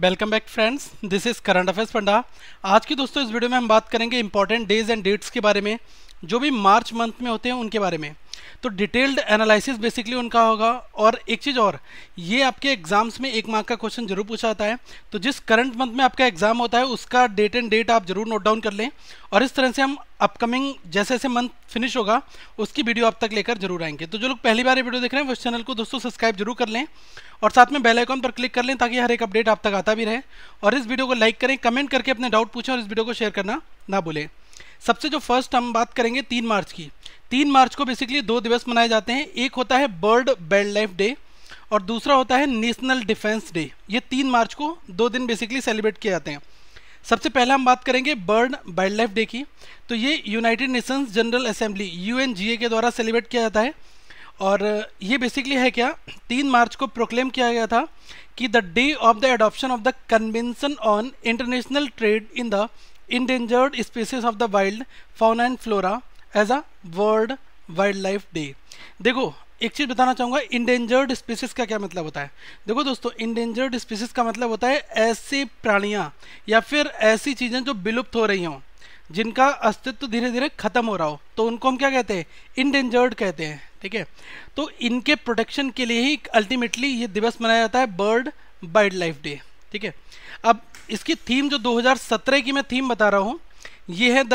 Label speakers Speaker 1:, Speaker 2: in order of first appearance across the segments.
Speaker 1: Welcome back friends this is current affairs panda आज की दोस्तों इस वीडियो में हम बात करेंगे इंपॉर्टेंट डेज एंड डेट्स के बारे में जो भी मार्च मंथ में होते हैं उनके बारे में तो डिटेल्ड एनालिसिस बेसिकली उनका होगा और एक चीज़ और ये आपके एग्जाम्स में एक मार्क का क्वेश्चन जरूर पूछा जाता है तो जिस करंट मंथ में आपका एग्जाम होता है उसका डेट एंड डेट आप जरूर नोट डाउन कर लें और इस तरह से हम अपकमिंग जैसे जैसे मंथ फिनिश होगा उसकी वीडियो आप तक लेकर जरूर आएंगे तो जो लोग पहली बार ये वीडियो देख रहे हैं वो चैनल को दोस्तों सब्सक्राइब जरूर कर लें और साथ में बेल आइकॉन पर क्लिक कर लें ताकि हर एक अपडेट आप तक आता भी रहे और इस वीडियो को लाइक करें कमेंट करके अपने डाउट पूछें और इस वीडियो को शेयर करना ना भूलें सबसे जो फर्स्ट हम बात करेंगे तीन मार्च की तीन मार्च को बेसिकली दो दिवस मनाए जाते हैं एक होता है बर्ड वाइल्ड लाइफ डे और दूसरा होता है नेशनल डिफेंस डे ये तीन मार्च को दो दिन बेसिकली सेलिब्रेट किए जाते हैं सबसे पहले हम बात करेंगे बर्ड वाइल्ड लाइफ डे की तो ये United Nations General Assembly U के द्वारा सेलिब्रेट किया जाता है और ये बेसिकली है क्या तीन मार्च को प्रोक्लेम किया गया था कि the day of the adoption of the convention on international trade in the endangered species of the wild fauna and flora as a world wildlife day देखो एक चीज़ बताना चाहूँगा इंडेंजर्ड स्पीसीज का क्या मतलब होता है देखो दोस्तों इंडेंजर्ड स्पीसीज का मतलब होता है ऐसी प्राणियाँ या फिर ऐसी चीज़ें जो विलुप्त हो रही हों जिनका अस्तित्व धीरे धीरे खत्म हो रहा हो तो उनको हम क्या कहते हैं इंडेंजर्ड कहते हैं ठीक है तो इनके प्रोटेक्शन के लिए ही अल्टीमेटली ये दिवस मनाया जाता है बर्ड वाइल्ड लाइफ डे ठीक है अब इसकी थीम जो 2017 की मैं थीम बता रहा हूँ ये है the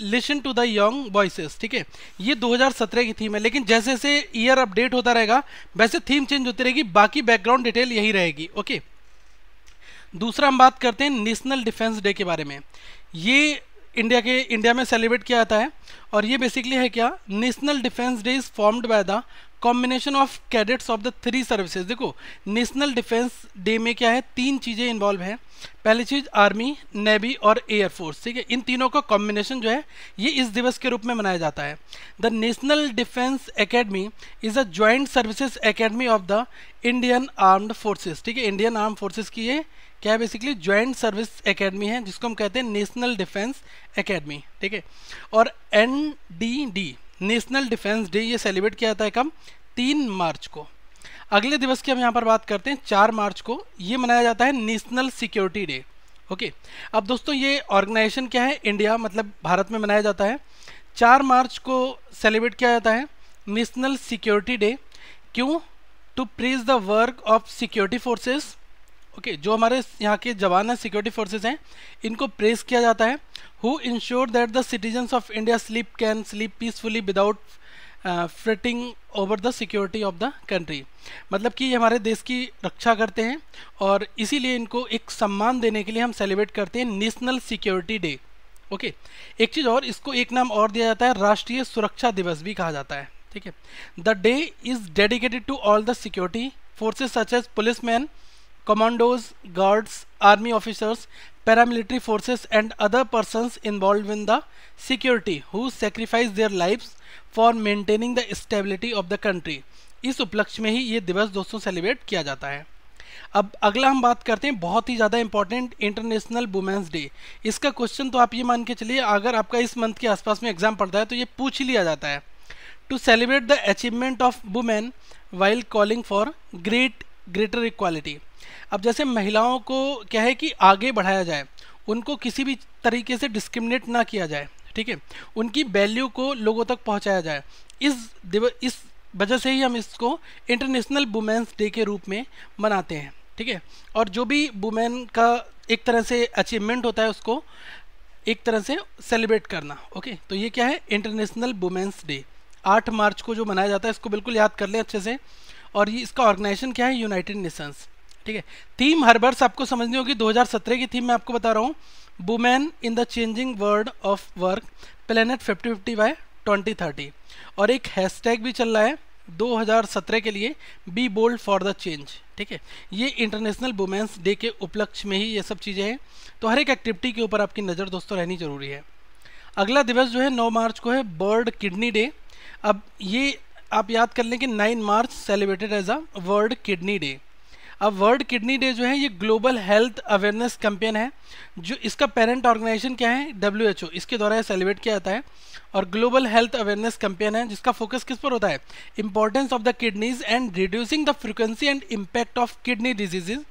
Speaker 1: listen to the young voice ठीक है ये 2017 की थीम है लेकिन जैसे जैसे ईयर अपडेट होता रहेगा वैसे थीम चेंज होती रहेगी बाकी बैकग्राउंड डिटेल यही रहेगी ओके दूसरा हम बात करते हैं नेशनल डिफेंस डे के बारे में ये इंडिया के इंडिया में सेलिब्रेट किया जाता है और ये बेसिकली है क्या national defence day is formed by the combination of cadets of the three services देखो नेशनल डिफेंस डे में क्या है तीन चीज़ें इन्वॉल्व हैं पहली चीज़ आर्मी नेवी और एयरफोर्स ठीक है इन तीनों का कॉम्बिनेशन जो है ये इस दिवस के रूप में मनाया जाता है the national defence academy is a joint services academy of the Indian armed forces ठीक है इंडियन आर्म फोर्सेज की ये क्या है बेसिकली ज्वाइंट सर्विस एकेडमी है जिसको हम कहते हैं नेशनल डिफेंस एकेडमी ठीक है और N D D national defence day ये सेलिब्रेट किया जाता है कब तीन मार्च को अगले दिवस की हम यहाँ पर बात करते हैं चार मार्च को ये मनाया जाता है नेशनल सिक्योरिटी डे ओके अब दोस्तों ये ऑर्गेनाइजेशन क्या है इंडिया मतलब भारत में मनाया जाता है चार मार्च को सेलिब्रेट किया जाता है नेशनल सिक्योरिटी डे क्यों to praise the work of security forces okay okay, जो हमारे यहाँ के जवान हैं सिक्योरिटी फोर्सेज हैं इनको प्रेस किया जाता है who ensure that the citizens of India sleep can sleep peacefully without fretting over the security of the country मतलब कि ये हमारे देश की रक्षा करते हैं और इसीलिए इनको एक सम्मान देने के लिए हम सेलिब्रेट करते हैं नेशनल सिक्योरिटी डे ओके एक चीज़ और इसको एक नाम और दिया जाता है राष्ट्रीय सुरक्षा दिवस भी कहा जाता है ठीक है the day is dedicated to all the security forces such as policeman commandos, guards, army officers, paramilitary forces and other persons involved in the security who sacrifice their lives for maintaining the stability of the country. इस उपलक्ष्य में ही ये दिवस दोस्तों celebrate किया जाता है अब अगला हम बात करते हैं बहुत ही ज़्यादा इंपॉर्टेंट इंटरनेशनल वुमेंस डे इसका क्वेश्चन तो आप ये मान के चलिए अगर आपका इस मंथ के आसपास में एग्जाम पड़ता है तो ये पूछ ही लिया जाता है to celebrate the achievement of women while calling for great greater equality अब जैसे महिलाओं को क्या है कि आगे बढ़ाया जाए उनको किसी भी तरीके से डिस्क्रिमिनेट ना किया जाए ठीक है उनकी वैल्यू को लोगों तक पहुंचाया जाए इस इस वजह से ही हम इसको इंटरनेशनल वुमेंस डे के रूप में मनाते हैं ठीक है और जो भी वुमेन का एक तरह से अचीवमेंट होता है उसको एक तरह से सेलिब्रेट करना ओके तो ये क्या है इंटरनेशनल वुमेंस डे आठ मार्च को जो मनाया जाता है इसको बिल्कुल याद कर लें अच्छे से और ये इसका ऑर्गेनाइजेशन क्या है यूनाइटेड नेशंस ठीक है थीम वर्ष आपको समझनी होगी 2017 की थीम मैं आपको बता रहा हूँ women in the changing world of work planet fifty fifty by twenty thirty और एक हैशटैग भी चल रहा है 2017 के लिए be bold for the change ठीक है ये इंटरनेशनल वुमेंस डे के उपलक्ष्य में ही ये सब चीज़ें हैं तो हर एक एक्टिविटी के ऊपर आपकी नज़र दोस्तों रहनी जरूरी है अगला दिवस जो है 9 मार्च को है बर्ड किडनी डे अब ये आप याद कर लें कि 9 March celebrated as a world kidney day अब वर्ल्ड किडनी डे जो है ये ग्लोबल हेल्थ अवेयरनेस कैंपेन है जो इसका पेरेंट ऑर्गेनाइजेशन क्या है डब्ल्यू इसके द्वारा यह सेलिब्रेट किया जाता है और ग्लोबल हेल्थ अवेयरनेस कैंपेन है जिसका फोकस किस पर होता है importance of the kidneys and reducing the frequency and impact of kidney diseases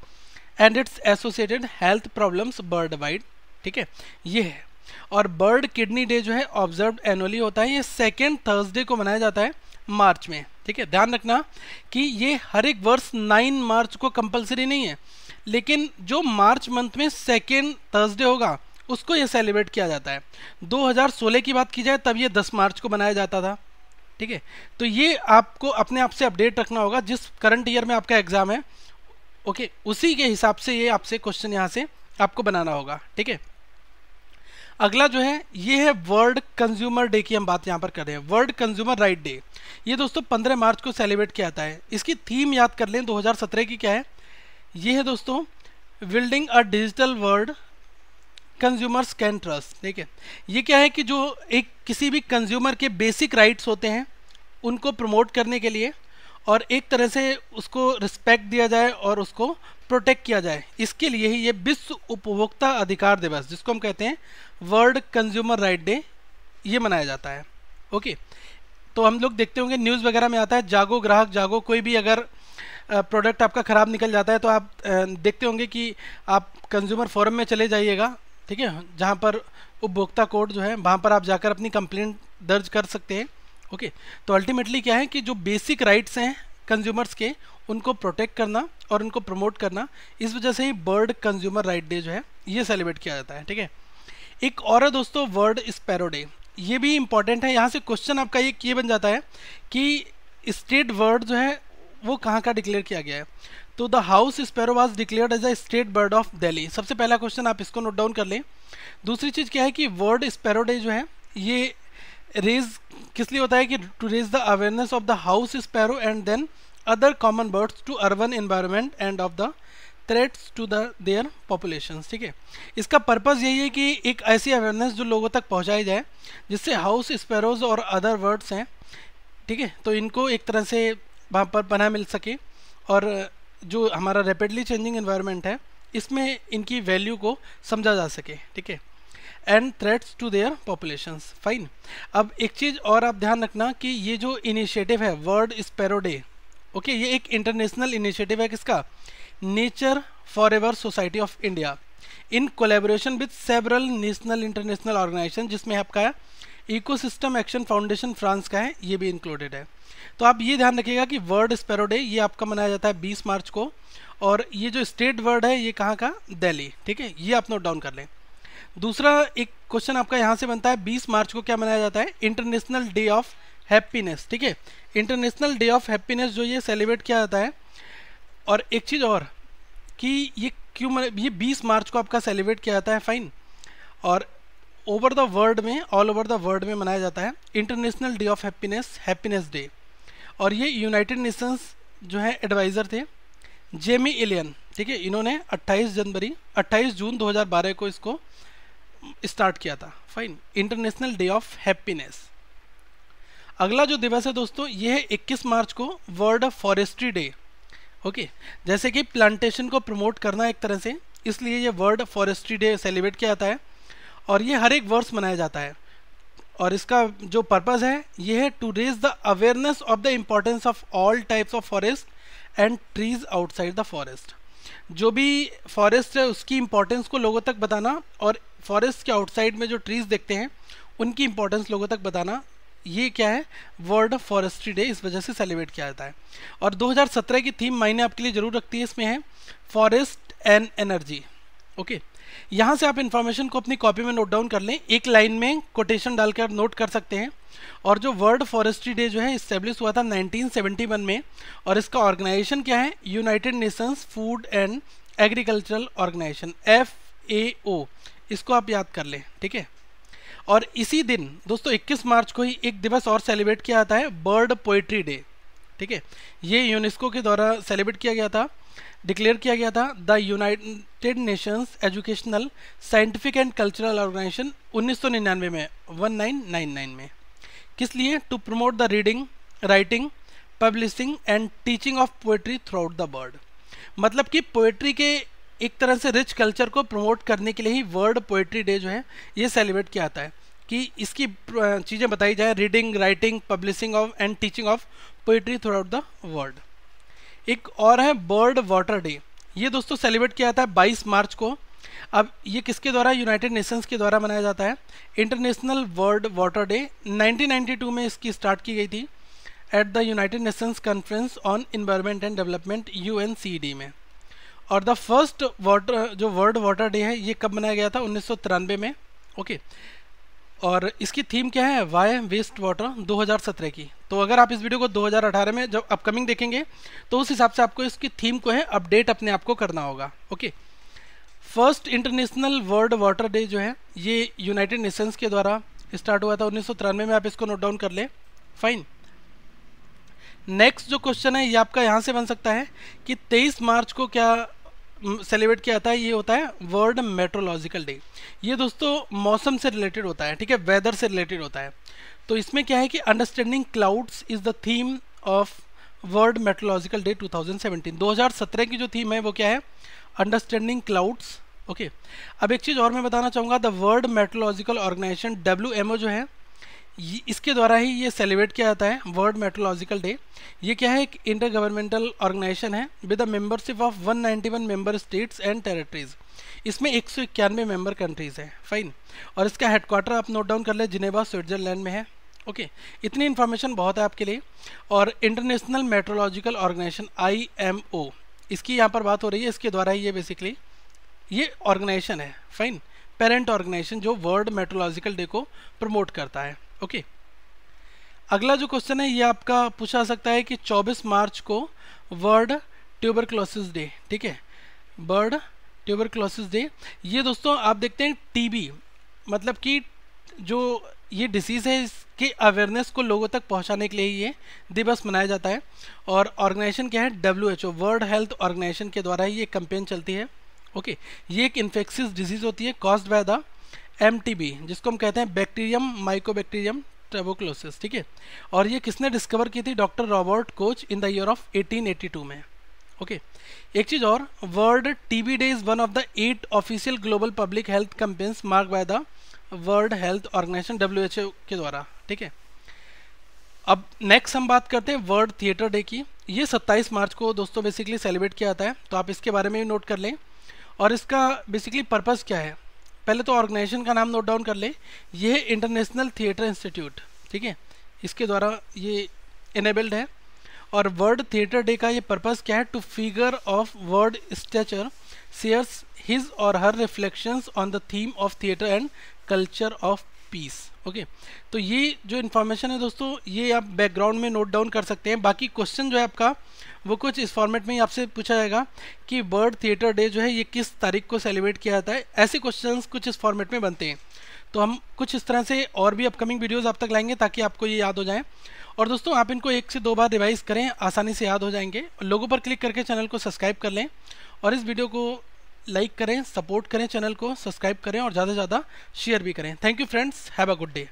Speaker 1: and its associated health problems worldwide ठीक है ये है और बर्ड किडनी डे जो है ऑब्जर्व एनुअली होता है ये सेकेंड थर्सडे को मनाया जाता है मार्च में ठीक है ध्यान रखना कि ये हर एक वर्ष नाइन मार्च को कंपलसरी नहीं है लेकिन जो मार्च मंथ में सेकेंड थर्सडे होगा उसको ये सेलिब्रेट किया जाता है 2016 की बात की जाए तब ये 10 मार्च को मनाया जाता था ठीक है तो ये आपको अपने आप से अपडेट रखना होगा जिस करंट ईयर में आपका एग्ज़ाम है ओके उसी के हिसाब से ये आपसे क्वेश्चन यहाँ से आपको बनाना होगा ठीक है अगला जो है ये है वर्ल्ड कंज्यूमर डे की हम बात यहाँ पर कर रहे हैं वर्ल्ड कंज्यूमर राइट डे ये दोस्तों 15 मार्च को सेलिब्रेट किया जाता है इसकी थीम याद कर लें 2017 की क्या है ये है दोस्तों building a digital world consumers can trust ठीक है ये क्या है कि जो एक किसी भी कंज्यूमर के बेसिक राइट्स होते हैं उनको प्रमोट करने के लिए और एक तरह से उसको रिस्पेक्ट दिया जाए और उसको प्रोटेक्ट किया जाए इसके लिए ही ये विश्व उपभोक्ता अधिकार दिवस जिसको हम कहते हैं वर्ल्ड कंज्यूमर राइट डे ये मनाया जाता है ओके तो हम लोग देखते होंगे न्यूज़ वगैरह में आता है जागो ग्राहक जागो कोई भी अगर प्रोडक्ट आपका ख़राब निकल जाता है तो आप देखते होंगे कि आप कंज्यूमर फोरम में चले जाइएगा ठीक है जहाँ पर उपभोक्ता कोड जो है वहाँ पर आप जाकर अपनी कंप्लेंट दर्ज कर सकते हैं ओके तो अल्टीमेटली क्या है कि जो बेसिक राइट्स हैं कंज्यूमर्स के उनको प्रोटेक्ट करना और उनको प्रमोट करना इस वजह से ही बर्ड कंज्यूमर राइट डे जो है ये सेलिब्रेट किया जाता है ठीक है एक और है दोस्तों वर्ल्ड स्पैरो डे ये भी इम्पॉर्टेंट है यहाँ से क्वेश्चन आपका ये ये बन जाता है कि स्टेट वर्ड जो है वो कहाँ का डिक्लेयर किया गया है तो the house sparrow was declared as a state bird of Delhi सबसे पहला क्वेश्चन आप इसको नोट डाउन कर लें दूसरी चीज़ क्या है कि वर्ल्ड स्पैरो डे जो है ये रेज किस लिए होता है कि to raise the awareness of the house sparrow and then other common birds to urban environment and of the threats to the their population ठीक है इसका पर्पज़ यही है कि एक ऐसी अवेयरनेस जो लोगों तक पहुँचाई जाए जिससे हाउस स्पैरोज और अदर वर्ड्स हैं ठीक है तो इनको एक तरह से वहाँ पर पना मिल सके और जो हमारा रैपिडली चेंजिंग इन्वायरमेंट है इसमें इनकी वैल्यू को समझा जा सके ठीक है and threats to their populations fine अब एक चीज़ और आप ध्यान रखना कि ये जो इनिशिएटिव है वर्ल्ड स्पेरो डे ओके ये एक इंटरनेशनल इनिशिएटिव है किसका nature forever society of India in collaboration with several national international organisation जिसमें आपका है इकोसिस्टम एक्शन फाउंडेशन फ्रांस का है ये भी इंक्लूडेड है तो आप ये ध्यान रखिएगा कि वर्ल्ड स्पेरो डे ये आपका मनाया जाता है 20 मार्च को और ये जो स्टेट वर्ड है ये कहाँ का दिल्ली ठीक है ये आप नोट डाउन कर लें दूसरा एक क्वेश्चन आपका यहाँ से बनता है 20 मार्च को क्या मनाया जाता है इंटरनेशनल डे ऑफ हैप्पीनेस ठीक है इंटरनेशनल डे ऑफ हैप्पीनेस जो ये सेलिब्रेट किया जाता है और एक चीज़ और कि ये क्यों ये 20 मार्च को आपका सेलिब्रेट किया जाता है फाइन और ओवर द वर्ल्ड में ऑल ओवर द वर्ल्ड में मनाया जाता है international day of happiness happiness day और ये यूनाइटेड नेशंस जो है एडवाइज़र थे जेमी एलियन ठीक है इन्होंने 28 जनवरी 28 जून 2012 को इसको स्टार्ट किया था fine international day of happiness अगला जो दिवस है दोस्तों ये है 21 मार्च को वर्ल्ड फॉरेस्ट्री डे ओके जैसे कि प्लांटेशन को प्रमोट करना एक तरह से इसलिए ये वर्ल्ड फॉरेस्ट्री डे सेलिब्रेट किया जाता है और ये हर एक वर्ष मनाया जाता है और इसका जो पर्पज़ है ये है to raise the awareness of the importance of all types of forest and trees outside the forest जो भी फॉरेस्ट है उसकी इम्पोर्टेंस को लोगों तक बताना और फॉरेस्ट के आउटसाइड में जो ट्रीज़ देखते हैं उनकी इंपॉर्टेंस लोगों तक बताना ये क्या है वर्ल्ड फॉरेस्ट्री डे इस वजह से सेलिब्रेट किया जाता है और 2017 की थीम मायने आपके लिए ज़रूर रखती है इसमें है फॉरेस्ट एंड एनर्जी ओके यहाँ से आप इंफॉर्मेशन को अपनी कॉपी में नोट डाउन कर लें एक लाइन में कोटेशन डालकर नोट कर सकते हैं और जो वर्ल्ड फॉरेस्ट्री डे जो है इस्टेब्लिश हुआ था 1971 में और इसका ऑर्गेनाइजेशन क्या है United Nations food and agricultural organisation F A O इसको आप याद कर लें ठीक है और इसी दिन दोस्तों 21 मार्च को ही एक दिवस और सेलिब्रेट किया जाता है बर्ड पोइट्री डे ठीक है ये यूनेस्को के द्वारा सेलिब्रेट किया गया था डिक्लेयर किया गया था the United Nations educational scientific and cultural organisation 1999 में 1999 में किस लिए to promote the reading writing publishing and teaching of poetry throughout the world मतलब कि पोएट्री के एक तरह से रिच कल्चर को प्रमोट करने के लिए ही वर्ल्ड पोएट्री डे जो है ये सेलिब्रेट किया जाता है कि इसकी चीज़ें बताई जाए reading writing publishing of and teaching of poetry throughout the world एक और है बर्ड वाटर डे ये दोस्तों सेलिब्रेट किया जाता है 22 मार्च को अब ये किसके द्वारा यूनाइटेड नेशंस के द्वारा मनाया जाता है इंटरनेशनल वर्ल्ड वाटर डे 1992 में इसकी स्टार्ट की गई थी at the United Nations conference on environment and development यू में और द फर्स्ट वाटर जो वर्ल्ड वाटर डे है ये कब मनाया गया था उन्नीस में ओके और इसकी थीम क्या है वाई वेस्ट वाटर 2017 की तो अगर आप इस वीडियो को 2018 में जब अपकमिंग देखेंगे तो उस हिसाब से आपको इसकी थीम को है अपडेट अपने आप को करना होगा okay first international world water day जो है ये यूनाइटेड नेशंस के द्वारा स्टार्ट हुआ था उन्नीस में आप इसको नोट डाउन कर लें फाइन नेक्स्ट जो क्वेश्चन है ये आपका यहाँ से बन सकता है कि 23 मार्च को क्या सेलिब्रेट किया जाता है ये होता है वर्ल्ड मेट्रोलॉजिकल डे ये दोस्तों मौसम से रिलेटेड होता है ठीक है वेदर से रिलेटेड होता है तो इसमें क्या है कि understanding clouds is the theme of world meteorological day 2017 2017 की जो थीम है वो क्या है अंडरस्टैंडिंग क्लाउड्स ओके अब एक चीज़ और मैं बताना चाहूँगा the world meteorological organisation W जो है इसके द्वारा ही ये सेलिब्रेट किया जाता है वर्ल्ड मेट्रोलॉजिकल डे ये क्या है एक इंटर गवर्नमेंटल ऑर्गेनाइजेशन है with a membership of 191 member states and territories इसमें एक सौ इक्यानवे मेम्बर कंट्रीज़ हैं फाइन और इसका हेडक्वार्टर आप नोट डाउन कर ले जिनेवा स्विट्जरलैंड में है ओके okay. इतनी इन्फॉर्मेशन बहुत है आपके लिए और इंटरनेशनल मेट्रोलॉजिकल ऑर्गेनाइजेशन आई इसकी यहाँ पर बात हो रही है इसके द्वारा ही ये बेसिकली ये ऑर्गेनाइजेशन है फाइन पेरेंट ऑर्गेनाइजेशन जो वर्ल्ड मेट्रोलॉजिकल डे को प्रमोट करता है ओके अगला जो क्वेश्चन है ये आपका पूछा सकता है कि 24 मार्च को वर्ल्ड ट्यूबर क्लोसिस डे ठीक है वर्ल्ड ट्यूबर क्लोसिस डे ये दोस्तों आप देखते हैं टीबी मतलब कि जो ये डिसीज़ है इसके अवेयरनेस को लोगों तक पहुंचाने के लिए ये दिवस मनाया जाता है और ऑर्गेनाइजेशन क्या है W H O world health organisation के द्वारा ये कंपेन चलती है ओके ये एक इन्फेक्शियस डिजीज़ होती है कॉज्ड बाय द एम जिसको हम कहते हैं बैक्टीरियम माइकोबैक्टीरियम ट्रेबोक्लोसिस ठीक है और ये किसने डिस्कवर की थी doctor Robert Koch in the year of 1882 में ओके okay. एक चीज़ और world TB day is one of the eight official global public health campaigns mark by the world health organisation W के द्वारा ठीक है अब नेक्स्ट हम बात करते हैं वर्ल्ड थिएटर डे की ये 27 मार्च को दोस्तों बेसिकली सेलिब्रेट किया जाता है तो आप इसके बारे में भी नोट कर लें और इसका बेसिकली पर्पज़ क्या है पहले तो ऑर्गेनाइजेशन का नाम नोट डाउन कर ले ये इंटरनेशनल थिएटर इंस्टीट्यूट ठीक है इसके द्वारा ये इनेबल्ड है और वर्ल्ड थिएटर डे का ये पर्पस क्या है to figure of world stature shares his or her reflections on the theme of theatre and culture of peace okay तो ये जो इन्फॉर्मेशन है दोस्तों ये आप बैकग्राउंड में नोट डाउन कर सकते हैं बाकी क्वेश्चन जो है आपका वो कुछ इस फॉर्मेट में ही आपसे पूछा जाएगा कि बर्ड थिएटर डे जो है ये किस तारीख को सेलिब्रेट किया जाता है ऐसे क्वेश्चन कुछ इस फॉर्मेट में बनते हैं तो हम कुछ इस तरह से और भी अपकमिंग वीडियोज़ आप तक लाएंगे ताकि आपको ये याद हो जाए और दोस्तों आप इनको एक से दो बार रिवाइज़ करें आसानी से याद हो जाएंगे लोगों पर क्लिक करके चैनल को सब्सक्राइब कर लें और इस वीडियो को लाइक करें सपोर्ट करें चैनल को सब्सक्राइब करें और ज़्यादा से ज़्यादा शेयर भी करें thank you friends have a good day